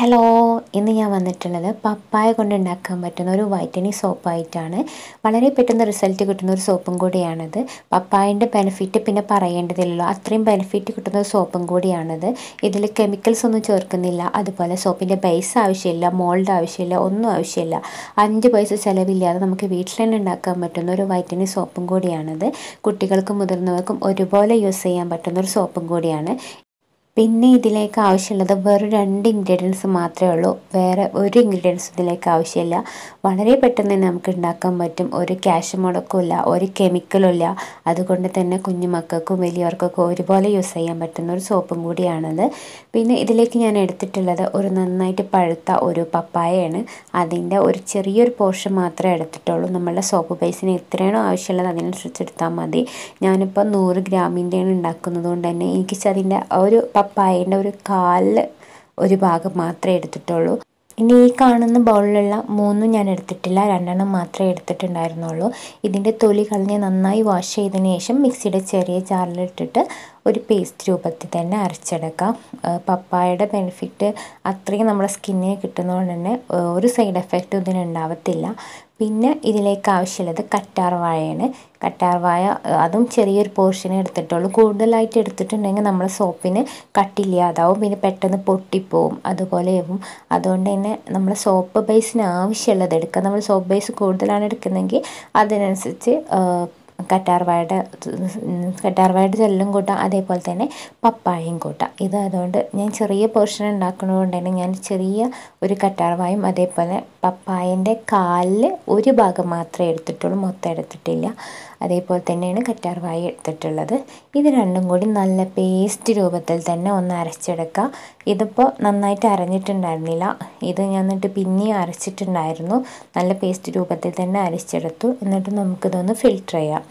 hello ഇന്ന് ഞാൻ വന്നിട്ടുള്ളത് പപ്പായ കൊണ്ട് ഉണ്ടാക്കാൻ പറ്റുന്ന ഒരു വൈറ്റനിങ് സോപ്പായിട്ടാണ് വളരെ പെട്ടെന്ന് റിസൾട്ട് കിട്ടുന്ന ഒരു സോപ്പും കൂടിയാണിത് പപ്പായൻ്റെ ബെനിഫിറ്റ് പിന്നെ പറയേണ്ടതില്ലല്ലോ അത്രയും ബെനിഫിറ്റ് കിട്ടുന്ന ഒരു സോപ്പും കൂടിയാണിത് ഇതിൽ കെമിക്കൽസ് ഒന്നും ചേർക്കുന്നില്ല അതുപോലെ സോപ്പിൻ്റെ ബേസ് ആവശ്യമില്ല മോൾഡ് ആവശ്യമില്ല ഒന്നും ആവശ്യമില്ല അഞ്ച് പൈസ ചിലവില്ലാതെ നമുക്ക് വീട്ടിൽ തന്നെ ഉണ്ടാക്കാൻ പറ്റുന്ന ഒരു വൈറ്റനിങ് സോപ്പും കൂടിയാണിത് കുട്ടികൾക്കും മുതിർന്നവർക്കും ഒരുപോലെ യൂസ് ചെയ്യാൻ പറ്റുന്ന ഒരു സോപ്പും കൂടിയാണ് പിന്നെ ഇതിലേക്ക് ആവശ്യമുള്ളത് വെറും രണ്ട് ഇൻഗ്രീഡിയൻസ് മാത്രമേ ഉള്ളൂ വേറെ ഒരു ഇൻഗ്രീഡിയൻസ് ഇതിലേക്ക് ആവശ്യമില്ല വളരെ പെട്ടെന്ന് തന്നെ നമുക്ക് ഉണ്ടാക്കാൻ പറ്റും ഒരു ക്യാഷ് മുടക്കുമില്ല ഒരു കെമിക്കലും ഇല്ല അതുകൊണ്ട് തന്നെ കുഞ്ഞുമക്കൾക്കും വലിയവർക്കൊക്കെ ഒരുപോലെ യൂസ് ചെയ്യാൻ പറ്റുന്ന ഒരു സോപ്പും കൂടിയാണത് പിന്നെ ഇതിലേക്ക് ഞാൻ എടുത്തിട്ടുള്ളത് ഒരു നന്നായിട്ട് പഴുത്ത ഒരു പപ്പായയാണ് അതിൻ്റെ ഒരു ചെറിയൊരു പോർഷൻ മാത്രമേ എടുത്തിട്ടുള്ളൂ നമ്മളുടെ സോപ്പ് ബേസിന് എത്രയാണോ ആവശ്യമുള്ളത് അതിനനുസരിച്ച് എടുത്താൽ മതി ഞാനിപ്പോൾ നൂറ് ഗ്രാമിൻ്റെയാണ് ഉണ്ടാക്കുന്നത് കൊണ്ട് തന്നെ എനിക്ക് അതിൻ്റെ ഒരു പപ്പായൻ്റെ ഒരു കാലിൽ ഒരു ഭാഗം മാത്രമേ എടുത്തിട്ടുള്ളൂ ഇനി ഈ കാണുന്ന ബൗളിലുള്ള മൂന്നും ഞാൻ എടുത്തിട്ടില്ല രണ്ടെണ്ണം മാത്രമേ എടുത്തിട്ടുണ്ടായിരുന്നുള്ളൂ ഇതിൻ്റെ തൊലി കളഞ്ഞ് നന്നായി വാഷ് ചെയ്തതിന് ശേഷം മിക്സിയുടെ ചെറിയ ചാറിലിട്ടിട്ട് ഒരു പേസ്റ്റ് രൂപത്തിൽ തന്നെ അരച്ചെടുക്കാം പപ്പായയുടെ ബെനിഫിറ്റ് അത്രയും നമ്മുടെ സ്കിന്നിന് കിട്ടുന്നതുകൊണ്ട് തന്നെ ഒരു സൈഡ് എഫക്റ്റ് ഇതിന് ഉണ്ടാവത്തില്ല പിന്നെ ഇതിലേക്ക് ആവശ്യമുള്ളത് കറ്റാർവാഴയാണ് കറ്റാർവാഴ അതും ചെറിയൊരു പോർഷനെ എടുത്തിട്ടുള്ളൂ കൂടുതലായിട്ട് എടുത്തിട്ടുണ്ടെങ്കിൽ നമ്മൾ സോപ്പിന് കട്ടില്ലാതാവും പിന്നെ പെട്ടെന്ന് പൊട്ടിപ്പോവും അതുപോലെയാവും അതുകൊണ്ട് തന്നെ നമ്മൾ സോപ്പ് ബേസിന് ആവശ്യമുള്ളത് എടുക്കുക നമ്മൾ സോപ്പ് ബേസ് കൂടുതലാണ് എടുക്കുന്നതെങ്കിൽ അതിനനുസരിച്ച് കറ്റാർവാഴയുടെ കറ്റാർവാഴയുടെ ചെല്ലും കൂട്ടാം അതേപോലെ തന്നെ പപ്പായയും കൂട്ടാം ഇത് അതുകൊണ്ട് ഞാൻ ചെറിയ പോർഷൻ ഉണ്ടാക്കുന്നതുകൊണ്ട് തന്നെ ഞാൻ ചെറിയ ഒരു കറ്റാർവായും അതേപോലെ പപ്പായൻ്റെ കാലിൽ ഒരു ഭാഗം മാത്രമേ എടുത്തിട്ടുള്ളൂ മൊത്തം എടുത്തിട്ടില്ല അതേപോലെ തന്നെയാണ് കറ്റാർവായ എടുത്തിട്ടുള്ളത് ഇത് രണ്ടും കൂടി നല്ല പേസ്റ്റ് രൂപത്തിൽ തന്നെ ഒന്ന് അരച്ചെടുക്കുക ഇതിപ്പോൾ നന്നായിട്ട് അരഞ്ഞിട്ടുണ്ടായിരുന്നില്ല ഇത് ഞാൻ എന്നിട്ട് പിന്നെയും അരച്ചിട്ടുണ്ടായിരുന്നു നല്ല പേസ്റ്റ് രൂപത്തിൽ തന്നെ അരച്ചെടുത്തു എന്നിട്ട് നമുക്കിതൊന്ന് ഫിൽറ്റർ ചെയ്യാം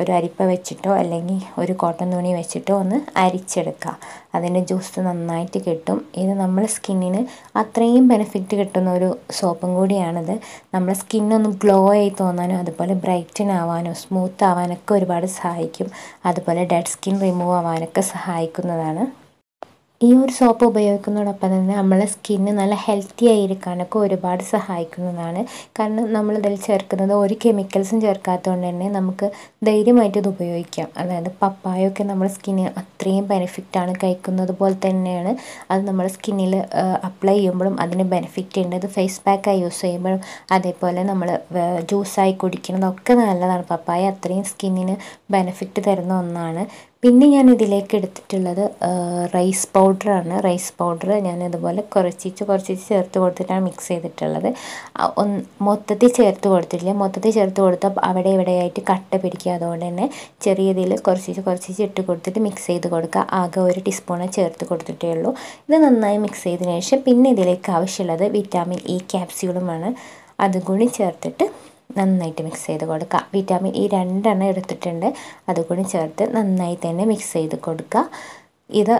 ഒരു അരിപ്പ വെച്ചിട്ടോ അല്ലെങ്കിൽ ഒരു കോട്ടൺ തുണി വെച്ചിട്ടോ ഒന്ന് അരിച്ചെടുക്കുക അതിൻ്റെ ജ്യൂസ് നന്നായിട്ട് കിട്ടും ഇത് നമ്മുടെ സ്കിന്നിന് അത്രയും ബെനിഫിറ്റ് കിട്ടുന്ന ഒരു സോപ്പും കൂടിയാണിത് നമ്മുടെ സ്കിന്നൊന്ന് ഗ്ലോ ആയി തോന്നാനും അതുപോലെ ബ്രൈറ്റൻ ആവാനോ സ്മൂത്ത് ആവാനൊക്കെ ഒരുപാട് സഹായിക്കും അതുപോലെ ഡെഡ് സ്കിൻ റിമൂവ് ആവാനൊക്കെ സഹായിക്കുന്നതാണ് ഈ ഒരു സോപ്പ് ഉപയോഗിക്കുന്നതോടൊപ്പം തന്നെ നമ്മളെ സ്കിന്ന് നല്ല ഹെൽത്തി ആയിരിക്കാനൊക്കെ ഒരുപാട് സഹായിക്കുന്നതാണ് കാരണം നമ്മൾ ഇതിൽ ചേർക്കുന്നത് ഒരു കെമിക്കൽസും ചേർക്കാത്തതുകൊണ്ട് തന്നെ നമുക്ക് ധൈര്യമായിട്ട് ഇത് ഉപയോഗിക്കാം അതായത് പപ്പായൊക്കെ നമ്മുടെ സ്കിന്നിന് അത്രയും ബെനിഫിറ്റാണ് കഴിക്കുന്നത് പോലെ തന്നെയാണ് അത് നമ്മുടെ സ്കിന്നിൽ അപ്ലൈ ചെയ്യുമ്പോഴും അതിന് ബെനിഫിറ്റ് ഉണ്ട് ഇത് ഫേസ് പാക്കായി യൂസ് ചെയ്യുമ്പോഴും അതേപോലെ നമ്മൾ ജ്യൂസായി കുടിക്കുന്നതൊക്കെ നല്ലതാണ് പപ്പായ അത്രയും സ്കിന്നിന് ബെനിഫിറ്റ് തരുന്ന ഒന്നാണ് പിന്നെ ഞാൻ ഇതിലേക്ക് എടുത്തിട്ടുള്ളത് റൈസ് പൗഡറാണ് റൈസ് പൗഡർ ഞാൻ അതുപോലെ കുറച്ചിച്ച് കുറച്ചിച്ച് ചേർത്ത് കൊടുത്തിട്ടാണ് മിക്സ് ചെയ്തിട്ടുള്ളത് മൊത്തത്തിൽ ചേർത്ത് കൊടുത്തിട്ടില്ല മൊത്തത്തിൽ ചേർത്ത് കൊടുത്താൽ അവിടെ ഇവിടെയായിട്ട് കട്ട പിടിക്കുക അതുകൊണ്ട് തന്നെ ചെറിയ ഇതിൽ കുറച്ചിച്ച് കുറച്ചിച്ച് ഇട്ട് കൊടുത്തിട്ട് മിക്സ് ചെയ്ത് കൊടുക്കുക ആകെ ഒരു ടീസ്പൂണ് ചേർത്ത് കൊടുത്തിട്ടേ ഉള്ളൂ ഇത് നന്നായി മിക്സ് ചെയ്തതിന് ശേഷം പിന്നെ ഇതിലേക്ക് ആവശ്യമുള്ളത് വിറ്റാമിൻ ഇ ക്യാപ്സ്യൂളുമാണ് അതും കൂടി ചേർത്തിട്ട് നന്നായിട്ട് മിക്സ് ചെയ്ത് കൊടുക്കുക വിറ്റാമിൻ ഇ e രണ്ടെണ്ണം എടുത്തിട്ടുണ്ട് അതുകൂടി ചേർത്ത് നന്നായി തന്നെ മിക്സ് ചെയ്ത് കൊടുക്കുക ഇത്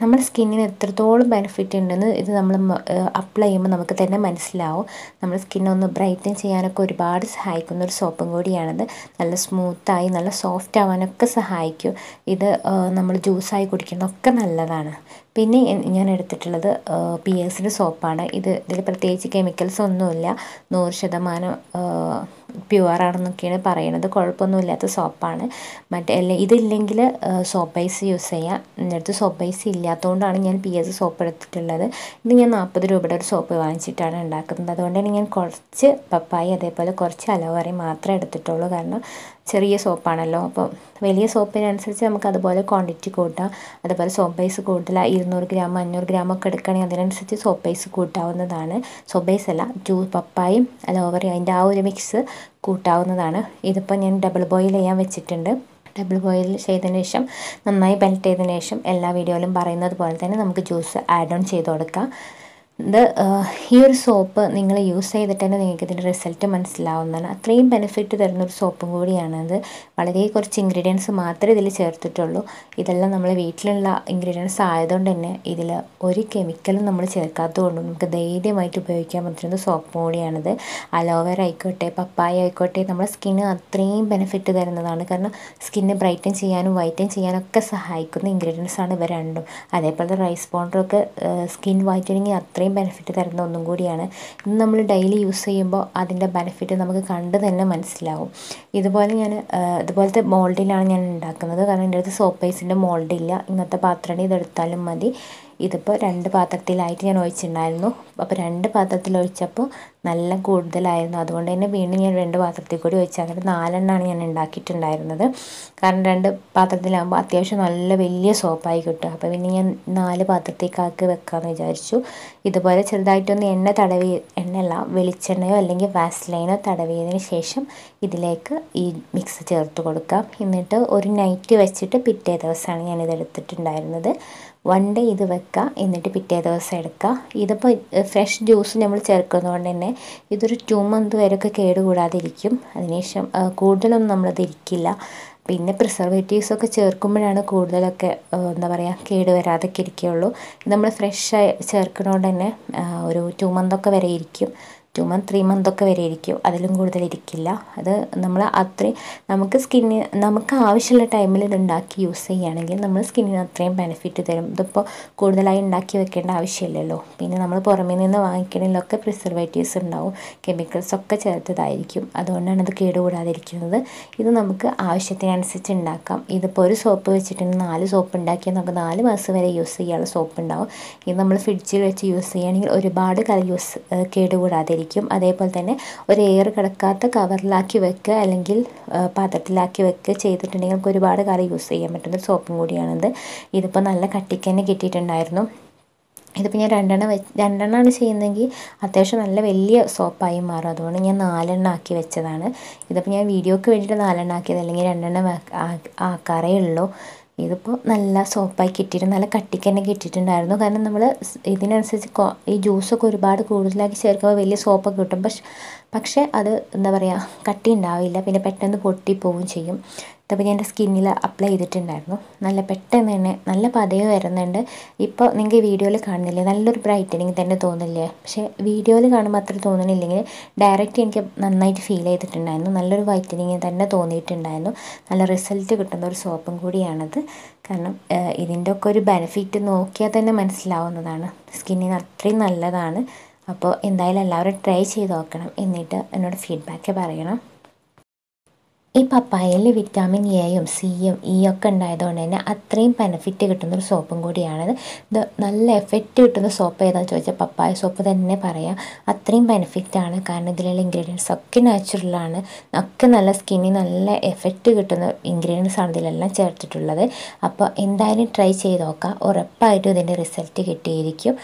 നമ്മുടെ സ്കിന്നിന് എത്രത്തോളം ബെനിഫിറ്റ് ഉണ്ടെന്ന് ഇത് നമ്മൾ അപ്ലൈ ചെയ്യുമ്പോൾ നമുക്ക് തന്നെ മനസ്സിലാവും നമ്മുടെ സ്കിന്നൊന്ന് ബ്രൈറ്റൻ ചെയ്യാനൊക്കെ ഒരുപാട് സഹായിക്കുന്ന ഒരു സോപ്പും കൂടിയാണിത് നല്ല സ്മൂത്തായി നല്ല സോഫ്റ്റ് ആവാനൊക്കെ സഹായിക്കും ഇത് നമ്മൾ ജ്യൂസായി കുടിക്കുന്നതൊക്കെ നല്ലതാണ് പിന്നെ ഞാൻ എടുത്തിട്ടുള്ളത് പി എസിൻ്റെ സോപ്പാണ് ഇത് ഇതിൽ പ്രത്യേകിച്ച് കെമിക്കൽസ് ഒന്നുമില്ല നൂറ് ശതമാനം പ്യുവറാണെന്നൊക്കെയാണ് പറയണത് കുഴപ്പമൊന്നുമില്ലാത്ത സോപ്പാണ് മറ്റേ അല്ലെ ഇതില്ലെങ്കിൽ സോപ്പ് ഐസ് യൂസ് ചെയ്യാം എൻ്റെ അടുത്ത് സോപ്പ് ഐസ് ഇല്ലാത്തതുകൊണ്ടാണ് ഞാൻ പി എസ് സോപ്പ് എടുത്തിട്ടുള്ളത് ഇത് ഞാൻ നാൽപ്പത് രൂപയുടെ ഒരു സോപ്പ് വാങ്ങിച്ചിട്ടാണ് ഉണ്ടാക്കുന്നത് അതുകൊണ്ട് തന്നെ ഞാൻ കുറച്ച് പപ്പായി അതേപോലെ കുറച്ച് അലവറി മാത്രമേ എടുത്തിട്ടുള്ളൂ കാരണം ചെറിയ സോപ്പാണല്ലോ അപ്പോൾ വലിയ സോപ്പിനനുസരിച്ച് നമുക്ക് അതുപോലെ ക്വാണ്ടിറ്റി കൂട്ടാം അതുപോലെ സോപ്പ് ഐസ് കൂട്ടില്ല ഇരുന്നൂറ് ഗ്രാം അഞ്ഞൂറ് ഗ്രാം ഒക്കെ എടുക്കുകയാണെങ്കിൽ അതിനനുസരിച്ച് സോപ്പ് ഐസ് കൂട്ടാവുന്നതാണ് സോപ്പ് ഐസ് അല്ല ജ്യൂസ് പപ്പായും അലോവറി അതിൻ്റെ ആ ഒരു മിക്സ് കൂട്ടാവുന്നതാണ് ഇതിപ്പോൾ ഞാൻ ഡബിൾ ബോയിൽ ചെയ്യാൻ വെച്ചിട്ടുണ്ട് ഡബിൾ ബോയിൽ ചെയ്തതിന് ശേഷം നന്നായി ബെൽറ്റ് ചെയ്തതിന് ശേഷം എല്ലാ വീഡിയോയിലും പറയുന്നത് പോലെ തന്നെ നമുക്ക് ജ്യൂസ് ആഡ് ഓൺ ചെയ്ത് കൊടുക്കാം ഇത് ഈ ഒരു സോപ്പ് നിങ്ങൾ യൂസ് ചെയ്തിട്ട് തന്നെ നിങ്ങൾക്ക് ഇതിൻ്റെ റിസൾട്ട് മനസ്സിലാവുന്നതാണ് അത്രയും ബെനിഫിറ്റ് തരുന്ന ഒരു സോപ്പും അത് വളരെ കുറച്ച് ഇൻഗ്രീഡിയൻസ് മാത്രമേ ഇതിൽ ചേർത്തിട്ടുള്ളൂ ഇതെല്ലാം നമ്മൾ വീട്ടിലുള്ള ഇൻഗ്രീഡിയൻസ് ആയതുകൊണ്ട് തന്നെ ഇതിൽ ഒരു കെമിക്കലും നമ്മൾ ചേർക്കാത്തതുകൊണ്ടും നമുക്ക് ധൈര്യമായിട്ട് ഉപയോഗിക്കാൻ പറ്റുന്ന സോപ്പും കൂടിയാണിത് അലോവേറ ആയിക്കോട്ടെ പപ്പായ ആയിക്കോട്ടെ നമ്മുടെ സ്കിന്ന് അത്രയും ബെനിഫിറ്റ് തരുന്നതാണ് കാരണം സ്കിന്ന് ബ്രൈറ്റൻ ചെയ്യാനും വൈറ്റൻ ചെയ്യാനൊക്കെ സഹായിക്കുന്ന ഇൻഗ്രീഡിയൻസ് ആണ് ഇവ രണ്ടും അതേപോലെ റൈസ് പൗഡറൊക്കെ സ്കിൻ വൈറ്റനിങ് അത്രയും അത്രയും ബെനിഫിറ്റ് തരുന്ന ഒന്നും കൂടിയാണ് ഇത് നമ്മൾ ഡെയിലി യൂസ് ചെയ്യുമ്പോൾ അതിൻ്റെ ബെനിഫിറ്റ് നമുക്ക് കണ്ട് തന്നെ മനസ്സിലാവും ഇതുപോലെ ഞാൻ ഇതുപോലത്തെ മോൾഡിലാണ് ഞാൻ ഉണ്ടാക്കുന്നത് കാരണം എൻ്റെ അടുത്ത് സോപ്പ് ഐസിൻ്റെ മോൾഡില്ല ഇങ്ങനത്തെ പാത്രം ഇതെടുത്താലും മതി ഇതിപ്പോൾ രണ്ട് പാത്രത്തിലായിട്ട് ഞാൻ ഒഴിച്ചിട്ടുണ്ടായിരുന്നു അപ്പോൾ രണ്ട് പാത്രത്തിൽ ഒഴിച്ചപ്പോൾ നല്ല കൂടുതലായിരുന്നു അതുകൊണ്ട് തന്നെ വീണ്ടും ഞാൻ രണ്ട് പാത്രത്തിൽ കൂടി ഒഴിച്ചു അങ്ങനെ നാലെണ്ണമാണ് ഞാൻ ഉണ്ടാക്കിയിട്ടുണ്ടായിരുന്നത് കാരണം രണ്ട് പാത്രത്തിലാകുമ്പോൾ അത്യാവശ്യം നല്ല വലിയ സോപ്പായി കിട്ടും അപ്പോൾ പിന്നെ ഞാൻ നാല് പാത്രത്തേക്കാക്ക് വെക്കാമെന്ന് വിചാരിച്ചു ഇതുപോലെ ചെറുതായിട്ടൊന്ന് എണ്ണ തടവി എണ്ണയല്ല വെളിച്ചെണ്ണയോ അല്ലെങ്കിൽ വാസ്ലൈനോ തടവിയതിന് ശേഷം ഇതിലേക്ക് ഈ മിക്സ് ചേർത്ത് കൊടുക്കാം എന്നിട്ട് ഒരു നൈറ്റ് വെച്ചിട്ട് പിറ്റേ ദിവസമാണ് ഞാനിത് എടുത്തിട്ടുണ്ടായിരുന്നത് വൺ ഡേ ഇത് വെക്കുക എന്നിട്ട് പിറ്റേ ദിവസം എടുക്കുക ഇതിപ്പോൾ ഫ്രഷ് ജ്യൂസ് നമ്മൾ ചേർക്കുന്നതുകൊണ്ട് തന്നെ ഇതൊരു ടു മന്ത് വരെയൊക്കെ കേടുകൂടാതിരിക്കും അതിനുശേഷം കൂടുതലൊന്നും നമ്മളത് ഇരിക്കില്ല പിന്നെ പ്രിസർവേറ്റീവ്സൊക്കെ ചേർക്കുമ്പോഴാണ് കൂടുതലൊക്കെ എന്താ പറയുക കേട് വരാതൊക്കെ ഇരിക്കുകയുള്ളൂ നമ്മൾ ഫ്രഷായി ചേർക്കുന്നതുകൊണ്ട് തന്നെ ഒരു ടു മന്തൊക്കെ വരെ ഇരിക്കും ടു മന്ത് ത്രീ മന്ത് ഒക്കെ വരെ ഇരിക്കും അതിലും കൂടുതൽ ഇരിക്കില്ല അത് നമ്മൾ അത്രയും നമുക്ക് സ്കിന്നിന് നമുക്ക് ആവശ്യമുള്ള ടൈമിൽ ഇത് ഉണ്ടാക്കി യൂസ് ചെയ്യുകയാണെങ്കിൽ നമ്മൾ സ്കിന്നിന് അത്രയും ബെനിഫിറ്റ് തരും ഇതിപ്പോൾ കൂടുതലായി ഉണ്ടാക്കി വെക്കേണ്ട ആവശ്യമില്ലല്ലോ പിന്നെ നമ്മൾ പുറമേ നിന്ന് വാങ്ങിക്കണമെങ്കിലൊക്കെ പ്രിസർവേറ്റീവ്സ് ഉണ്ടാവും കെമിക്കൽസ് ഒക്കെ ചേർത്തതായിരിക്കും അതുകൊണ്ടാണ് ഇത് കേടുകൂടാതിരിക്കുന്നത് ഇത് നമുക്ക് ആവശ്യത്തിനനുസരിച്ച് ഉണ്ടാക്കാം ഇതിപ്പോൾ ഒരു സോപ്പ് വെച്ചിട്ട് നാല് സോപ്പ് ഉണ്ടാക്കിയാൽ നമുക്ക് നാല് മാസം വരെ യൂസ് ചെയ്യാനുള്ള സോപ്പ് ഉണ്ടാവും ഇത് നമ്മൾ ഫ്രിഡ്ജിൽ വെച്ച് യൂസ് ചെയ്യുകയാണെങ്കിൽ ഒരുപാട് കാലം യൂസ് കേടുകൂടാതിരിക്കും ഉപയോഗിക്കും അതേപോലെ തന്നെ ഒരു എയർ കിടക്കാത്ത കവറിലാക്കി വെക്കുക അല്ലെങ്കിൽ പാത്രത്തിലാക്കി വെക്കുക ചെയ്തിട്ടുണ്ടെങ്കിൽ നമുക്ക് ഒരുപാട് കറി യൂസ് ചെയ്യാൻ പറ്റുന്ന സോപ്പും കൂടിയാണിത് ഇതിപ്പോൾ നല്ല കട്ടിക്ക് തന്നെ കിട്ടിയിട്ടുണ്ടായിരുന്നു ഇതിപ്പോൾ ഞാൻ രണ്ടെണ്ണം വെച്ച് രണ്ടെണ്ണമാണ് ചെയ്യുന്നതെങ്കിൽ അത്യാവശ്യം നല്ല വലിയ സോപ്പായി മാറും അതുകൊണ്ട് ഞാൻ നാലെണ്ണം ആക്കി വെച്ചതാണ് ഇതിപ്പോൾ ഞാൻ വീഡിയോക്ക് വേണ്ടിയിട്ട് നാലെണ്ണം ആക്കിയത് അല്ലെങ്കിൽ രണ്ടെണ്ണം ആക്കാറേ ഉള്ളൂ ഇതിപ്പോൾ നല്ല സോപ്പായി കിട്ടിയിട്ടുണ്ട് നല്ല കട്ടിക്ക് തന്നെ കിട്ടിയിട്ടുണ്ടായിരുന്നു കാരണം നമ്മൾ ഇതിനനുസരിച്ച് ഈ ജ്യൂസൊക്കെ ഒരുപാട് കൂടുതലാക്കി ചേർക്കുമ്പോൾ വലിയ സോപ്പൊക്കെ കിട്ടും പക്ഷെ പക്ഷേ അത് എന്താ പറയുക കട്ടി ഉണ്ടാവില്ല പിന്നെ പെട്ടെന്ന് പൊട്ടിപ്പോവുകയും ചെയ്യും ഇതിപ്പോൾ ഞാൻ എൻ്റെ സ്കിന്നിൽ അപ്ലൈ ചെയ്തിട്ടുണ്ടായിരുന്നു നല്ല പെട്ടെന്ന് തന്നെ നല്ല പതയും വരുന്നുണ്ട് ഇപ്പോൾ നിങ്ങൾക്ക് വീഡിയോയിൽ കാണുന്നില്ലേ നല്ലൊരു ബ്രൈറ്റനിങ് തന്നെ തോന്നില്ലേ പക്ഷേ വീഡിയോയിൽ കാണുമ്പോൾ അത്ര തോന്നുന്നില്ലെങ്കിൽ ഡയറക്റ്റ് എനിക്ക് നന്നായിട്ട് ഫീൽ ചെയ്തിട്ടുണ്ടായിരുന്നു നല്ലൊരു വൈറ്റനിങ് തന്നെ തോന്നിയിട്ടുണ്ടായിരുന്നു നല്ല റിസൾട്ട് കിട്ടുന്ന ഒരു സോപ്പും കൂടിയാണത് കാരണം ഇതിൻ്റെ ഒക്കെ ഒരു ബെനിഫിറ്റ് നോക്കിയാൽ തന്നെ മനസ്സിലാവുന്നതാണ് സ്കിന്നിന് അത്രയും നല്ലതാണ് അപ്പോൾ എന്തായാലും എല്ലാവരും ട്രൈ ചെയ്ത് നോക്കണം എന്നിട്ട് എന്നോട് ഫീഡ്ബാക്ക് പറയണം ഈ പപ്പായയിൽ വിറ്റാമിൻ എയും സിയും ഇ e ഒക്കെ ഉണ്ടായതുകൊണ്ട് തന്നെ അത്രയും ബെനഫിറ്റ് കിട്ടുന്ന ഒരു സോപ്പും കൂടിയാണത് ഇത് നല്ല എഫക്റ്റ് കിട്ടുന്ന സോപ്പ് ഏതാണെന്ന് ചോദിച്ചാൽ പപ്പായ സോപ്പ് തന്നെ പറയാം അത്രയും ബെനിഫിറ്റാണ് കാരണം ഇതിലുള്ള ഇൻഗ്രീഡിയൻസ് ഒക്കെ നാച്ചുറലാണ് ഒക്കെ നല്ല സ്കിന്നിന് നല്ല എഫക്റ്റ് കിട്ടുന്ന ഇൻഗ്രീഡിയൻസ് ആണ് ഇതിലെല്ലാം ചേർത്തിട്ടുള്ളത് അപ്പോൾ എന്തായാലും ട്രൈ ചെയ്ത് നോക്കാം ഉറപ്പായിട്ടും ഇതിൻ്റെ റിസൾട്ട് കിട്ടിയിരിക്കും